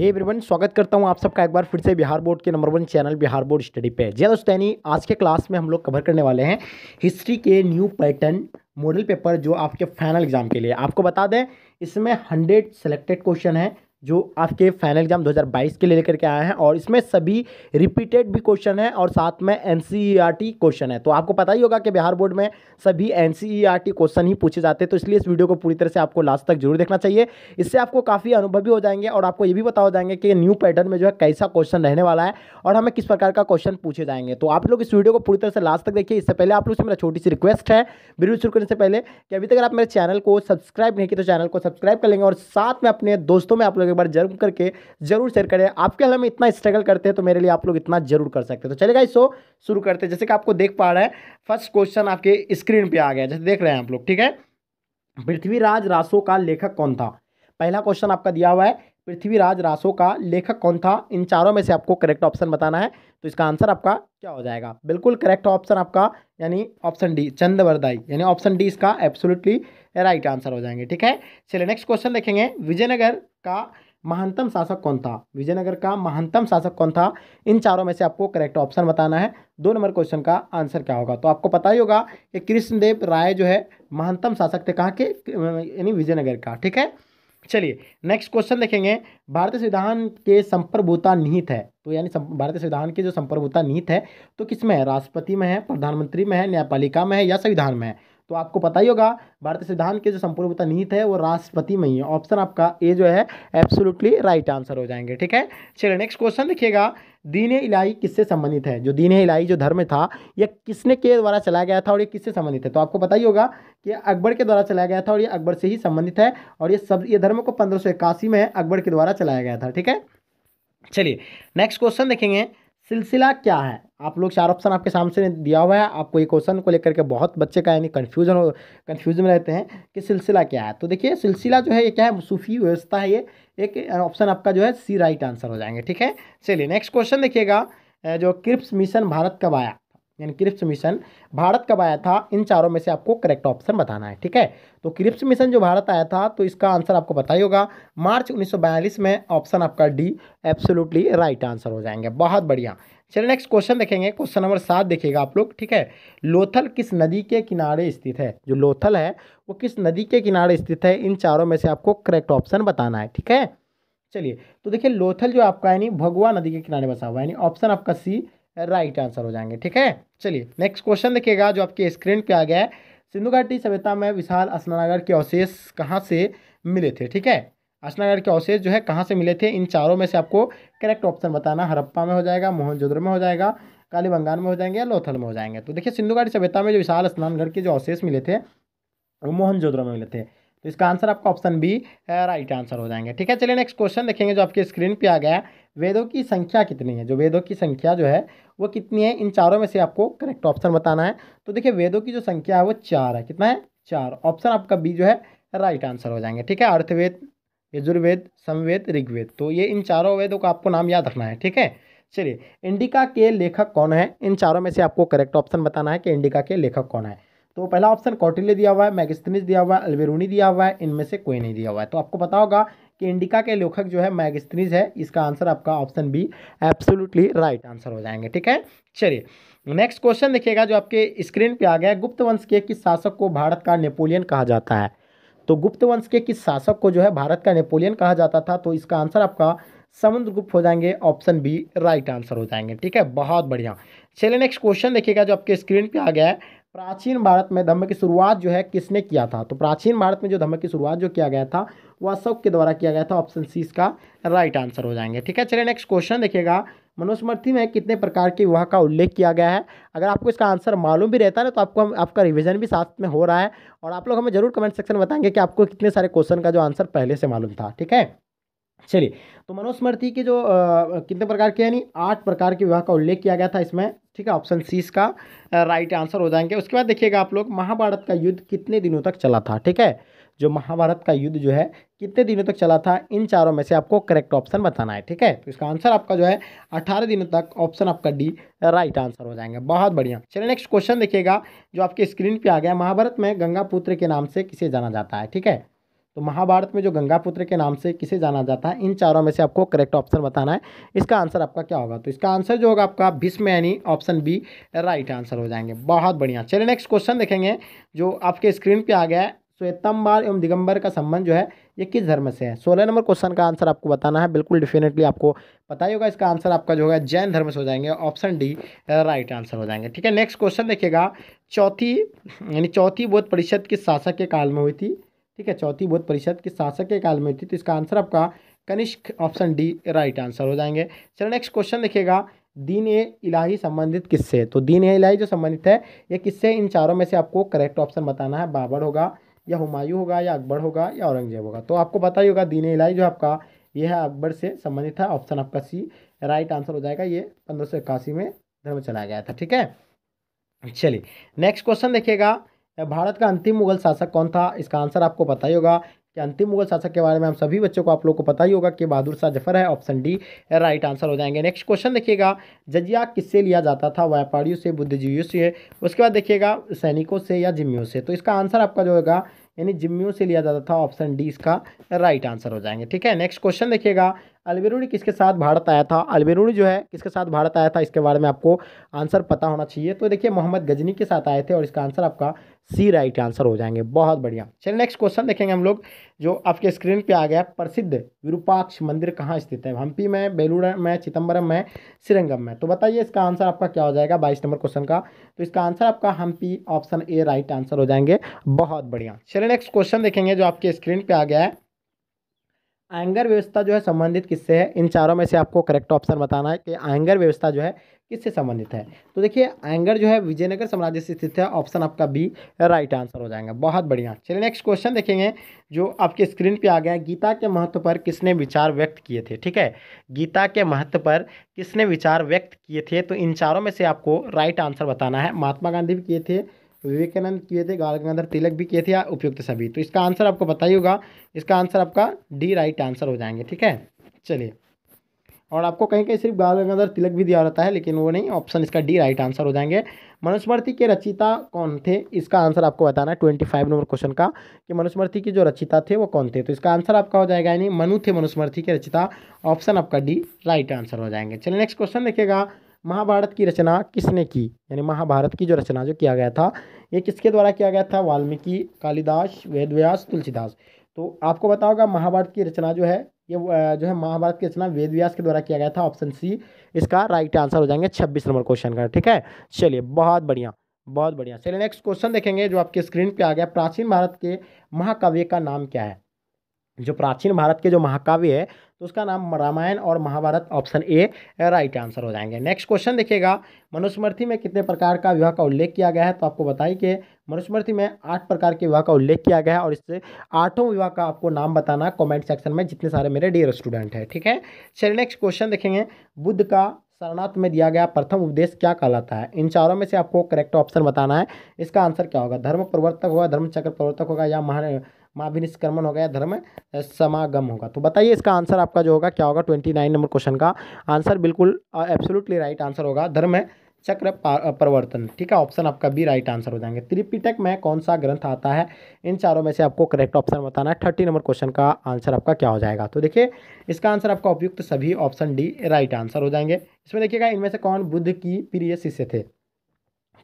हे hey everyone स्वागत करता हूं आप सबका एक बार फिर से बिहार बोर्ड के number one channel Bihar board study पे जय हाँ दोस्तैनी आज के क्लास में हम लोग कवर करने वाले हैं हिस्ट्री के न्यू पैटर्न मॉडल पेपर जो आपके फाइनल एग्जाम के लिए आपको बता दें इसमें हंड्रेड सेलेक्टेड क्वेश्चन है जो आपके फाइनल एग्जाम 2022 के लिए लेकर के आए हैं और इसमें सभी रिपीटेड भी क्वेश्चन है और साथ में एन क्वेश्चन है तो आपको पता ही होगा कि बिहार बोर्ड में सभी एन क्वेश्चन e ही पूछे जाते हैं तो इसलिए इस वीडियो को पूरी तरह से आपको लास्ट तक जरूर देखना चाहिए इससे आपको काफ़ी भी हो जाएंगे और आपको ये भी बताओ जाएंगे कि न्यू पैटर्न में जो है कैसा क्वेश्चन रहने वाला है और हमें किस प्रकार का क्वेश्चन पूछे जाएंगे तो आप लोग इस वीडियो को पूरी तरह से लास्ट तक देखिए इससे पहले आप लोग से मेरा छोटी सी रिक्वेस्ट है वीडियो शुरू करने से पहले कि अभी तक आप मेरे चैनल को सब्सक्राइब नहीं किया तो चैनल को सब्सक्राइब कर लेंगे और साथ में अपने दोस्तों में आप लोग एक बार जरूर करके जरूर शेयर करें आपके हल में इतना स्ट्रगल करते हैं तो मेरे लिए आप लोग इतना जरूर कर सकते हैं तो चलेगा इसो शुरू करते हैं जैसे कि आपको देख पा रहा है फर्स्ट क्वेश्चन आपके स्क्रीन पर आ गया जैसे देख रहे हैं आप लोग ठीक है पृथ्वीराज रासो का लेखक कौन था पहला क्वेश्चन आपका दिया हुआ है पृथ्वीराज रासो का लेखक कौन था इन चारों में से आपको करेक्ट ऑप्शन बताना है तो इसका आंसर आपका क्या हो जाएगा बिल्कुल करेक्ट ऑप्शन आपका यानी ऑप्शन डी चंद्रवरदाई यानी ऑप्शन डी इसका एब्सोल्युटली राइट आंसर हो जाएंगे ठीक है चलिए नेक्स्ट क्वेश्चन देखेंगे विजयनगर का महानतम शासक कौन था विजयनगर का महानतम शासक कौन था इन चारों में से आपको करेक्ट ऑप्शन बताना है दो नंबर क्वेश्चन का आंसर क्या होगा तो आपको पता ही होगा कि कृष्णदेव राय जो है महानतम शासक थे कहाँ के यानी विजयनगर का ठीक है चलिए नेक्स्ट क्वेश्चन देखेंगे भारतीय संविधान के संप्रभुता निहित है तो यानी भारतीय संविधान की जो संप्रभुता निहित है तो किस में है राष्ट्रपति में है प्रधानमंत्री में है न्यायपालिका में है या संविधान में है तो आपको पता ही होगा भारतीय संविधान के जो संपूर्णता नीत है वो राष्ट्रपति में ही है ऑप्शन आपका ए जो है एब्सोल्युटली राइट आंसर हो जाएंगे ठीक है चलिए नेक्स्ट क्वेश्चन देखिएगा दीन इलाही किससे संबंधित है जो दीन इलाही जो धर्म था यह किसने के द्वारा चलाया गया था और ये किससे संबंधित है तो आपको पता ही होगा कि अकबर के द्वारा चलाया गया था और ये अकबर से ही संबंधित है और ये सब ये धर्म को पंद्रह में अकबर के द्वारा चलाया गया था ठीक है चलिए नेक्स्ट क्वेश्चन देखेंगे सिलसिला क्या है आप लोग चार ऑप्शन आपके सामने दिया हुआ है आपको ये क्वेश्चन को लेकर के बहुत बच्चे का यानी कन्फ्यूजन हो कन्फ्यूज में रहते हैं कि सिलसिला क्या है तो देखिए सिलसिला जो है ये क्या है सूफी व्यवस्था है ये एक ऑप्शन आपका जो है सी राइट आंसर हो जाएंगे ठीक है चलिए नेक्स्ट क्वेश्चन देखिएगा जो क्रिप्स मिशन भारत कब आया यानी क्रिप्स मिशन भारत कब आया था इन चारों में से आपको करेक्ट ऑप्शन बताना है ठीक है तो क्रिप्स मिशन जो भारत आया था तो इसका आंसर आपको पता ही होगा मार्च 1942 में ऑप्शन आपका डी एब्सोल्युटली राइट आंसर हो जाएंगे बहुत बढ़िया चलिए नेक्स्ट क्वेश्चन देखेंगे क्वेश्चन नंबर सात देखिएगा आप लोग ठीक है लोथल किस नदी के किनारे स्थित है जो लोथल है वो किस नदी के किनारे स्थित है इन चारों में से आपको करेक्ट ऑप्शन बताना है ठीक है चलिए तो देखिए लोथल जो आपका यानी भगवा नदी के किनारे बसा हुआ है यानी ऑप्शन आपका सी राइट आंसर हो जाएंगे ठीक है चलिए नेक्स्ट क्वेश्चन देखिएगा जो आपके स्क्रीन पे आ गया है सिंधु घाटी सभ्यता में विशाल असनागर के अवशेष कहाँ से मिले थे ठीक है असनागर के अवशेष जो है कहाँ से मिले थे इन चारों में से आपको करेक्ट ऑप्शन बताना हरप्पा में हो जाएगा मोहनजोदड़ो में हो जाएगा काली बंगाल में हो जाएंगे या लोथल में हो जाएंगे तो देखिए सिंधु घाटी सभ्यता में जो विशाल स्नानगढ़ के जो अवशेष मिले थे वो मोहनजोदड़ो में मिले थे तो इसका आंसर आपका ऑप्शन बी राइट आंसर हो जाएंगे ठीक है चलिए नेक्स्ट क्वेश्चन देखेंगे जो आपके स्क्रीन पे आ गया वेदों की संख्या कितनी है जो वेदों की संख्या जो है वो कितनी है इन चारों में से आपको करेक्ट ऑप्शन बताना है तो देखिए वेदों की जो संख्या है वो चार है कितना है चार ऑप्शन आपका बी जो है राइट आंसर हो जाएंगे ठीक है अर्थवेद यजुर्वेद समवेद ऋग्वेद तो ये इन चारों वेदों का आपको नाम याद रखना है ठीक है चलिए इंडिका के लेखक कौन है इन चारों में से आपको करेक्ट ऑप्शन बताना है कि इंडिका के लेखक कौन है तो पहला ऑप्शन कौटिल्य दिया हुआ है मैगस्थनीस दिया हुआ है अल्बेरूनी दिया हुआ है इनमें से कोई नहीं दिया हुआ है तो आपको पता होगा कि इंडिका के लेखक जो है मैगस्थनीज है इसका आंसर आपका option B absolutely right answer हो जाएंगे ठीक है चलिए नेक्स्ट क्वेश्चन देखिएगा जो आपके स्क्रीन पर आ गया है गुप्त वंश के किस शासक को भारत का नेपोलियन कहा जाता है तो गुप्त वंश के किस शासक को जो है भारत का नेपोलियन कहा जाता था तो इसका आंसर आपका समुद्रगुप्त हो जाएंगे ऑप्शन बी राइट आंसर हो जाएंगे ठीक है बहुत बढ़िया चलिए नेक्स्ट क्वेश्चन देखिएगा जो आपके स्क्रीन पे आ गया है प्राचीन भारत में धर्म की शुरुआत जो है किसने किया था तो प्राचीन भारत में जो धर्म की शुरुआत जो किया गया था वह अशोक के द्वारा किया गया था ऑप्शन सी इसका राइट आंसर हो जाएंगे ठीक है चलिए नेक्स्ट क्वेश्चन देखिएगा मनुस्मृति में कितने प्रकार के विवाह का उल्लेख किया गया है अगर आपको इसका आंसर मालूम भी रहता है ना तो आपको हम आपका रिविजन भी साथ में हो रहा है और आप लोग हमें जरूर कमेंट सेक्शन में बताएंगे कि आपको कितने सारे क्वेश्चन का जो आंसर पहले से मालूम था ठीक है चलिए तो मनोस्मृति के जो आ, कितने प्रकार के यानी आठ प्रकार के विवाह का उल्लेख किया गया था इसमें ठीक है ऑप्शन सी इसका राइट आंसर हो जाएंगे उसके बाद देखिएगा आप लोग महाभारत का युद्ध कितने दिनों तक चला था ठीक है जो महाभारत का युद्ध जो है कितने दिनों तक चला था इन चारों में से आपको करेक्ट ऑप्शन बताना है ठीक है तो इसका आंसर आपका जो है अठारह दिनों तक ऑप्शन आपका डी राइट आंसर हो जाएंगे बहुत बढ़िया चलिए नेक्स्ट क्वेश्चन देखिएगा जो आपके स्क्रीन पे आ गया महाभारत में गंगा पुत्र के नाम से किसे जाना जाता है ठीक है तो महाभारत में जो गंगापुत्र के नाम से किसे जाना जाता है इन चारों में से आपको करेक्ट ऑप्शन बताना है इसका आंसर आपका क्या होगा तो इसका आंसर जो होगा आपका भीष्म यानी ऑप्शन बी राइट आंसर हो जाएंगे बहुत बढ़िया चलिए नेक्स्ट क्वेश्चन देखेंगे जो आपके स्क्रीन पर आ गया है श्वेतम्बर एवं दिगंबर का संबंध जो है ये किस धर्म से है सोलह नंबर क्वेश्चन का आंसर आपको बताना है बिल्कुल डेफिनेटली आपको पता ही होगा इसका आंसर आपका जो होगा जैन धर्म से हो जाएंगे ऑप्शन डी राइट आंसर हो जाएंगे ठीक है नेक्स्ट क्वेश्चन देखिएगा चौथी यानी चौथी बोध परिषद किस शासक के काल में हुई थी ठीक है चौथी बौद्ध परिषद के शासक के काल में थी तो इसका आंसर आपका Kanishka option D right answer हो जाएंगे चलो नेक्स्ट क्वेश्चन देखिएगा दीन ए इलाही संबंधित किससे तो दीन ए इलाही जो संबंधित है ये किससे इन चारों में से आपको करेक्ट ऑप्शन बताना है बाबर होगा या हुमायूं होगा या अकबर होगा या औरंगजेब होगा तो आपको पता ही होगा दीन इलाही जो आपका यह है अकबर से संबंधित है ऑप्शन आपका सी राइट आंसर हो जाएगा ये पंद्रह में धर्म चलाया गया था ठीक है चलिए नेक्स्ट क्वेश्चन देखिएगा तो भारत का अंतिम मुगल शासक कौन था इसका आंसर आपको पता ही होगा कि अंतिम मुगल शासक के बारे में हम सभी बच्चों को आप लोग को पता ही होगा कि बहादुर शाह जफर है ऑप्शन डी राइट आंसर हो जाएंगे नेक्स्ट क्वेश्चन देखिएगा जजिया किससे लिया जाता था व्यापारियों से बुद्धिजीवियों से उसके बाद देखिएगा सैनिकों से या जिम्मियों से तो इसका आंसर आपका जो होगा यानी जिम्मियों से लिया जाता था ऑप्शन डी इसका राइट आंसर हो जाएंगे ठीक है नेक्स्ट क्वेश्चन देखिएगा अलबेरूनी किसके साथ भारत आया था अलबेरूनी जो है किसके साथ भारत आया था इसके बारे में आपको आंसर पता होना चाहिए तो देखिए मोहम्मद गजनी के साथ आए थे और इसका आंसर आपका सी राइट आंसर हो जाएंगे बहुत बढ़िया चलिए नेक्स्ट क्वेश्चन देखेंगे हम लोग जो आपके स्क्रीन पे आ गया प्रसिद्ध विरूपाक्ष मंदिर कहाँ स्थित है हम्पी में बेलूर में चिदम्बरम में श्रीरंगम में तो बताइए इसका आंसर आपका क्या हो जाएगा बाईस नंबर क्वेश्चन का तो इसका आंसर आपका Hampi option A right answer हो जाएंगे बहुत बढ़िया चलिए नेक्स्ट क्वेश्चन देखेंगे जो आपके स्क्रीन पर आ गया है आयंगर व्यवस्था जो है संबंधित किससे है इन चारों में से आपको करेक्ट ऑप्शन बताना है कि आयंगर व्यवस्था जो है किससे संबंधित है तो देखिए आयंगर जो है विजयनगर साम्राज्य से स्थित है ऑप्शन आपका बी राइट आंसर हो जाएगा बहुत बढ़िया चलिए नेक्स्ट क्वेश्चन देखेंगे जो आपके स्क्रीन पे आ गया गीता के महत्व पर किसने विचार व्यक्त किए थे ठीक है गीता के महत्व पर किसने विचार व्यक्त किए थे तो इन चारों में से आपको राइट आंसर बताना है महात्मा गांधी भी किए थे विवेकानंद किए थे गाल गंगाधर तिलक भी किए थे या उपयुक्त सभी तो इसका आंसर आपको बताइए होगा इसका आंसर आपका डी राइट आंसर हो जाएंगे ठीक है चलिए और आपको कहीं कहीं सिर्फ गाल गंगाधर तिलक भी दिया रहता है लेकिन वो नहीं ऑप्शन इसका डी राइट आंसर हो जाएंगे मनुस्मृति के रचिता कौन थे इसका आंसर आपको बताना है ट्वेंटी फाइव नंबर क्वेश्चन का कि मनुस्मृति के जो रचिता थे वो कौन थे तो इसका आंसर आपका हो जाएगा यानी मनु थे मनुस्मृति के रचिता ऑप्शन आपका डी राइट आंसर हो जाएंगे चलिए नेक्स्ट क्वेश्चन देखिएगा महाभारत की रचना किसने की यानी महाभारत की जो रचना जो किया गया था ये किसके द्वारा किया गया था वाल्मीकि कालिदास वेदव्यास तुलसीदास तो आपको बताओगा महाभारत की रचना जो है ये जो है महाभारत की रचना वेदव्यास के द्वारा किया गया था ऑप्शन सी इसका राइट आंसर हो जाएंगे छब्बीस नंबर क्वेश्चन का ठीक है चलिए बहुत बढ़िया बहुत बढ़िया चलिए नेक्स्ट क्वेश्चन देखेंगे जो आपके स्क्रीन पे आ गया प्राचीन भारत के महाकाव्य का नाम क्या है जो प्राचीन भारत के जो महाकाव्य है उसका नाम रामायण और Mahabharata option A right answer हो जाएंगे नेक्स्ट क्वेश्चन देखिएगा मनुस्मृति में कितने प्रकार का विवाह का उल्लेख किया गया है तो आपको बताइए कि मनुस्मृति में आठ प्रकार के विवाह का उल्लेख किया गया है और इससे आठों विवाह का आपको नाम बताना कमेंट सेक्शन में जितने सारे मेरे डियर स्टूडेंट हैं ठीक है चलिए नेक्स्ट क्वेश्चन देखेंगे बुद्ध का शरणार्थ में दिया गया प्रथम उपदेश क्या कहलाता है इन चारों में से आपको करेक्ट ऑप्शन बताना है इसका आंसर क्या होगा धर्म प्रवर्तक होगा धर्मचक्र प्रवर्तक होगा या महान महाविनिष्क्रमण हो गया धर्म समागम होगा तो बताइए इसका आंसर आपका जो होगा क्या होगा ट्वेंटी नाइन नंबर क्वेश्चन का आंसर बिल्कुल एब्सोल्युटली राइट आंसर होगा धर्म है चक्र परिवर्तन ठीक है ऑप्शन आपका बी राइट आंसर हो जाएंगे त्रिपिटक में कौन सा ग्रंथ आता है इन चारों में से आपको करेक्ट ऑप्शन बताना है थर्टी नंबर क्वेश्चन का आंसर आपका क्या हो जाएगा तो देखिए इसका आंसर आपका उपयुक्त सभी ऑप्शन डी राइट आंसर हो जाएंगे इसमें देखिएगा इनमें से कौन बुद्ध की प्रिय शिष्य थे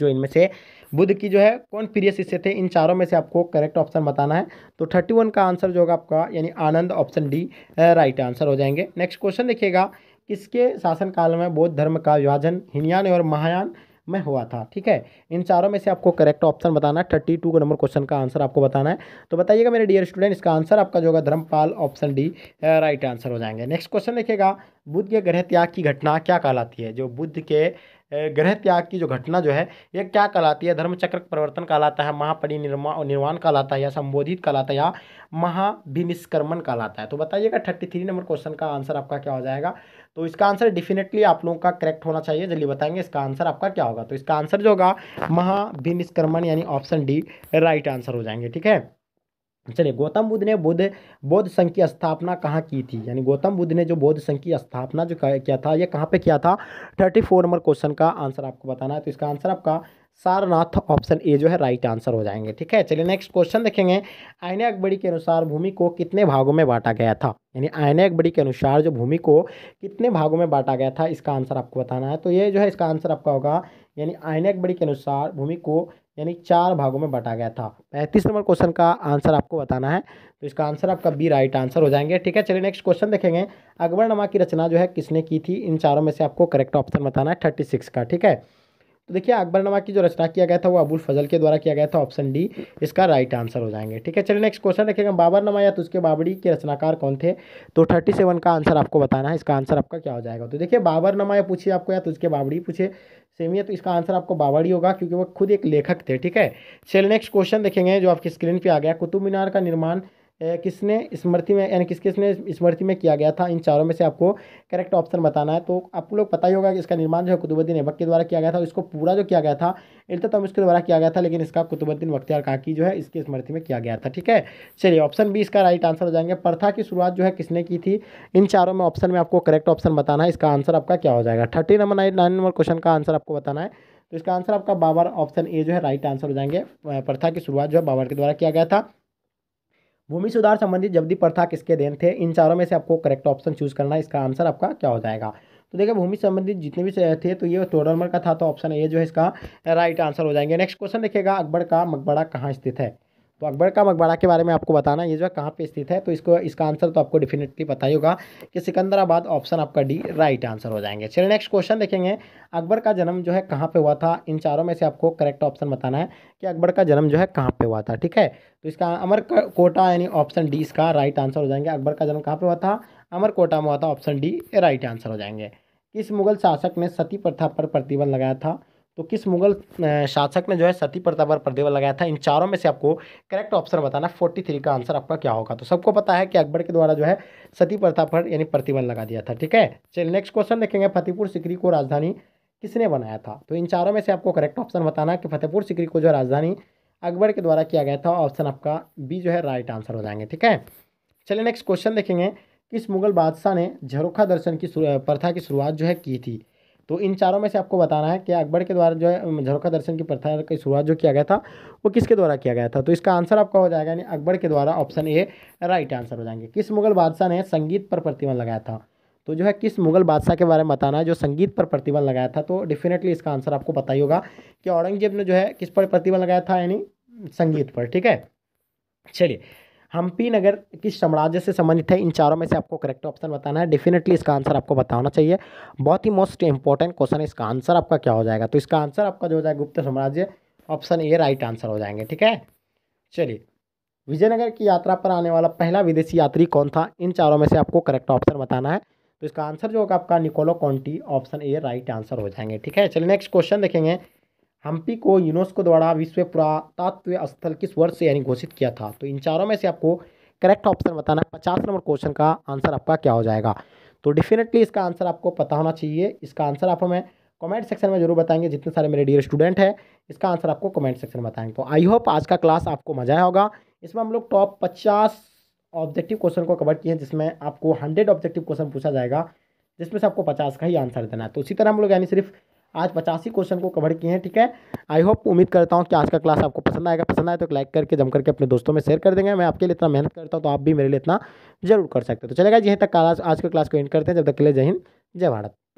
जो इनमें से बुद्ध की जो है कौन प्रिय शिष्य थे इन चारों में से आपको करेक्ट ऑप्शन बताना है तो थर्टी वन का आंसर जो होगा आपका यानी Anand option D right answer हो जाएंगे नेक्स्ट क्वेश्चन देखिएगा किसके शासनकाल में बौद्ध धर्म का विभाजन हिनयान और महायान में हुआ था ठीक है इन चारों में से आपको करेक्ट ऑप्शन बताना है थर्टी टू नंबर क्वेश्चन का आंसर आपको बताना है तो बताइएगा मेरे डियर स्टूडेंट इसका आंसर आपका जो होगा Dharmpal option D right answer हो जाएंगे नेक्स्ट क्वेश्चन देखिएगा बुद्ध के गृह त्याग की घटना क्या कहलाती है जो बुद्ध के ग्रह त्याग की जो घटना जो है ये क्या कहलाती है धर्मचक्र परिवर्तन कहलाता है महापरिनिर्माण निर्माण कहलाता है या संबोधित कहलाता है या महाभिनिष्क्रमण कहलाता है तो बताइएगा थर्टी थ्री नंबर क्वेश्चन का आंसर आपका क्या हो जाएगा तो इसका आंसर डेफिनेटली आप लोगों का करेक्ट होना चाहिए जल्दी बताएंगे इसका आंसर आपका क्या होगा तो इसका आंसर जो होगा महाभिनिष्क्रमण यानी ऑप्शन डी राइट आंसर हो जाएंगे ठीक है चलिए गौतम बुद्ध ने बुद्ध बौद्ध संघ की स्थापना कहाँ की थी यानी गौतम बुद्ध ने जो बौद्ध संघ की स्थापना जो किया था ये कहाँ पे किया था थर्टी फोर नंबर क्वेश्चन का आंसर आपको बताना है तो इसका आंसर आपका सारनाथ ऑप्शन ए जो है राइट आंसर हो जाएंगे ठीक है चलिए नेक्स्ट क्वेश्चन देखेंगे आयने अकबड़ी के अनुसार भूमि को कितने भागों में बांटा गया था यानी आयने अकबड़ी के अनुसार जो भूमि को कितने भागों में बांटा गया था इसका आंसर आपको बताना है तो ये जो है इसका आंसर आपका होगा यानी आयने अकबड़ी के अनुसार भूमि को यानी चार भागों में बटा गया था पैंतीस नंबर क्वेश्चन का आंसर आपको बताना है तो इसका आंसर आपका बी राइट आंसर हो जाएंगे ठीक है चलिए नेक्स्ट क्वेश्चन देखेंगे अकबरनामा की रचना जो है किसने की थी इन चारों में से आपको करेक्ट ऑप्शन बताना है थर्टी सिक्स का ठीक है तो देखिए अकबरनामा की जो रचना किया गया था वो अबुल फजल के द्वारा किया गया था ऑप्शन डी इसका राइट आंसर हो जाएंगे ठीक है चलिए नेक्स्ट क्वेश्चन बाबर बाबरनामा या तो उसके बाबरी के रचनाकार कौन थे तो थर्टी सेवन का आंसर आपको बताना है इसका आंसर आपका क्या हो जाएगा तो देखिए बाबरनामा या पूछिए आपको या तुझके तो बाबड़ी पूछे सेम तो इसका आंसर आपको बाबड़ी होगा क्योंकि वो खुद एक लेखक थे ठीक है चलिए नेक्स्ट क्वेश्चन देखेंगे जो आपकी स्क्रीन पर आ गया कुतुब मीनार का निर्माण किसने स्मृति में यानी किस किसने स्मृति में किया गया था इन चारों में से आपको करेक्ट ऑप्शन बताना है तो आपको लोग पता ही होगा कि इसका निर्माण जो है कुतुबुद्दीन ऐबक के द्वारा किया गया था इसको पूरा जो किया गया था इल्तुतमिश के द्वारा किया गया था लेकिन इसका कुतुबुद्दीन बख्तियार काकी जो है इसकी स्मृति में किया गया था ठीक है चलिए ऑप्शन बी इसका राइट आंसर हो जाएंगे प्रथा की शुरुआत जो है किसने की थी इन चारों में ऑप्शन में आपको करेक्ट ऑप्शन बताना है इसका आंसर आपका क्या हो जाएगा thirty number nine number question का आंसर आपको बताना है तो इसका आंसर आपका बाबर ऑप्शन ए जो है राइट आंसर हो जाएंगे प्रथा की शुरुआत जो है बाबर के द्वारा किया गया था भूमि सुधार संबंधी भी प्रथा किसके देन थे इन चारों में से आपको करेक्ट ऑप्शन चूज करना है इसका आंसर आपका क्या हो जाएगा तो देखिए भूमि संबंधित जितने भी थे तो ये टोडरमर का था तो ऑप्शन ए जो है इसका राइट आंसर हो जाएंगे नेक्स्ट क्वेश्चन देखिएगा अकबर का मकबरा कहाँ स्थित है तो अकबर का मकबरा के बारे में आपको बताना ये जो है कहाँ पे स्थित है तो इसको इसका आंसर तो आपको डेफिनेटली पता ही होगा कि सिकंदराबाद ऑप्शन आपका डी राइट आंसर हो जाएंगे चलिए नेक्स्ट क्वेश्चन देखेंगे अकबर का जन्म जो है कहाँ पे हुआ था इन चारों में से आपको करेक्ट ऑप्शन बताना है कि अकबर का जन्म जो है कहाँ पर हुआ था ठीक है तो इसका अमर कोटा यानी ऑप्शन डी इसका राइट आंसर हो जाएंगे अकबर का जन्म कहाँ पर हुआ था अमर कोटा में हुआ था ऑप्शन डी राइट आंसर हो जाएंगे किस मुगल शासक ने सती प्रथा पर प्रतिबंध लगाया था तो किस मुगल शासक ने जो है सती प्रताप पर प्रतिबंध लगाया था इन चारों में से आपको करेक्ट ऑप्शन बताना फोर्टी थ्री का आंसर आपका क्या होगा तो सबको पता है कि अकबर के द्वारा जो है सती प्रथा पर यानी प्रतिबंध लगा दिया था ठीक है चलिए नेक्स्ट क्वेश्चन देखेंगे फतेहपुर सिकरी को राजधानी किसने बनाया था तो इन चारों में से आपको करेक्ट ऑप्शन बताना कि फतेहपुर सिकरी को जो राजधानी अकबर के द्वारा किया गया था ऑप्शन आपका बी जो है राइट आंसर हो जाएंगे ठीक है चलिए नेक्स्ट क्वेश्चन देखेंगे किस मुगल बादशाह ने झरोखा दर्शन की प्रथा की शुरुआत जो है की थी तो इन चारों में से आपको बताना है कि अकबर के द्वारा जो है झरोखा दर्शन की प्रथा की शुरुआत जो किया गया था वो किसके द्वारा किया गया था तो इसका आंसर आपका हो जाएगा यानी अकबर के द्वारा ऑप्शन ए राइट आंसर हो जाएंगे किस मुगल बादशाह ने संगीत पर प्रतिबंध लगाया था तो जो है किस मुगल बादशाह के बारे में बताना है जो संगीत पर प्रतिबंध लगाया था तो डेफिनेटली इसका आंसर आपको पता ही होगा कि औरंगजेब ने जो है किस पर प्रतिबंध लगाया था यानी संगीत पर ठीक है चलिए हम्पी नगर किस साम्राज्य से संबंधित है इन चारों में से आपको करेक्ट ऑप्शन बताना है डेफिनेटली इसका आंसर आपको बताना चाहिए बहुत ही मोस्ट इंपॉर्टेंट क्वेश्चन है इसका आंसर आपका क्या हो जाएगा तो इसका आंसर आपका जो हो जाएगा गुप्त साम्राज्य ऑप्शन ए राइट आंसर हो जाएंगे ठीक है चलिए विजयनगर की यात्रा पर आने वाला पहला विदेशी यात्री कौन था इन चारों में से आपको करेक्ट ऑप्शन बताना है तो इसका आंसर जो होगा आपका Niccolo Conti option A right answer हो जाएंगे ठीक है चलिए नेक्स्ट क्वेश्चन देखेंगे हम्पी को यूनेस्को द्वारा विश्व पुरातत्व स्थल किस वर्ष से यानी घोषित किया था तो इन चारों में से आपको करेक्ट ऑप्शन बताना है पचास नंबर क्वेश्चन का आंसर आपका क्या हो जाएगा तो डेफिनेटली इसका आंसर आपको पता होना चाहिए इसका आंसर आप हमें कमेंट सेक्शन में जरूर बताएंगे जितने सारे मेरे डियर स्टूडेंट हैं इसका आंसर आपको कमेंट सेक्शन में बताएंगे तो आई होप आज का क्लास आपको मजा आया होगा इसमें हम लोग टॉप पचास ऑब्जेक्टिव क्वेश्चन को कवर किए हैं जिसमें आपको हंड्रेड ऑब्जेक्टिव क्वेश्चन पूछा जाएगा जिसमें से आपको पचास का ही आंसर देना है तो इसी तरह हम लोग यानी सिर्फ आज पचासी क्वेश्चन को कवर किए हैं ठीक है आई होप उम्मीद करता हूँ कि आज का क्लास आपको पसंद आएगा पसंद आए तो लाइक करके जम करके अपने दोस्तों में शेयर कर देंगे मैं आपके लिए इतना मेहनत करता हूँ तो आप भी मेरे लिए इतना जरूर कर सकते हो तो चलेगा जी तक आज का क्लास को एंड करते हैं जब तक के लिए जय हिंद जय भारत